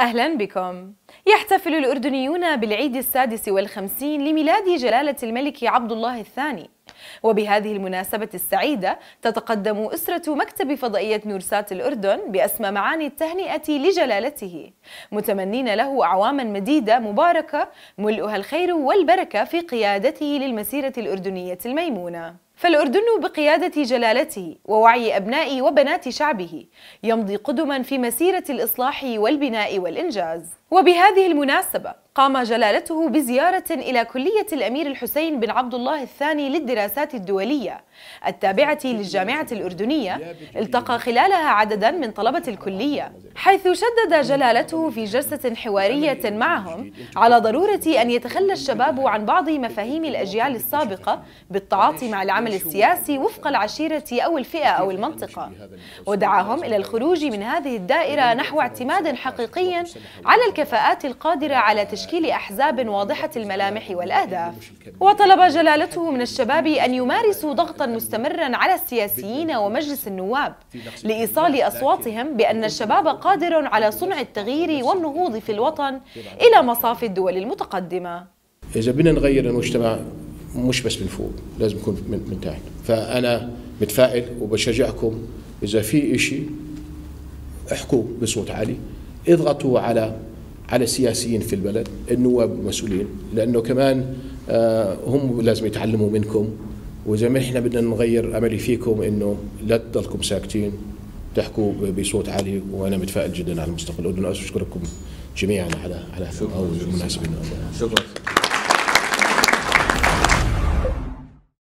أهلا بكم يحتفل الأردنيون بالعيد السادس والخمسين لميلاد جلالة الملك عبد الله الثاني وبهذه المناسبة السعيدة تتقدم أسرة مكتب فضائية نورسات الأردن بأسمى معاني التهنئة لجلالته متمنين له أعواما مديدة مباركة ملؤها الخير والبركة في قيادته للمسيرة الأردنية الميمونة فالأردن بقيادة جلالته ووعي أبناء وبنات شعبه يمضي قدما في مسيرة الإصلاح والبناء والإنجاز وبهذه المناسبة قام جلالته بزيارة إلى كلية الأمير الحسين بن عبد الله الثاني للدراسات الدولية التابعة للجامعة الأردنية التقى خلالها عددا من طلبة الكلية حيث شدد جلالته في جلسة حوارية معهم على ضرورة أن يتخلى الشباب عن بعض مفاهيم الأجيال السابقة بالتعاطي مع العمل السياسي وفق العشيرة أو الفئة أو المنطقة ودعاهم إلى الخروج من هذه الدائرة نحو اعتماد حقيقي على الك الكفاءات القادرة على تشكيل أحزاب واضحة الملامح والأهداف وطلب جلالته من الشباب أن يمارسوا ضغطا مستمرا على السياسيين ومجلس النواب لإيصال أصواتهم بأن الشباب قادر على صنع التغيير والنهوض في الوطن إلى مصاف الدول المتقدمة إذا بدنا نغير المجتمع مش بس من فوق لازم يكون من, تحت فأنا متفائل وبشجعكم إذا في إشي احكوا بصوت عالي اضغطوا على على السياسيين في البلد النواب والمسؤولين لانه كمان آه، هم لازم يتعلموا منكم واذا ما احنا بدنا نغير املي فيكم انه لا تضلكم ساكتين تحكوا بصوت عالي وانا متفائل جدا على المستقبل الاردني واشكركم جميعا على على هذه المناسبه شكرا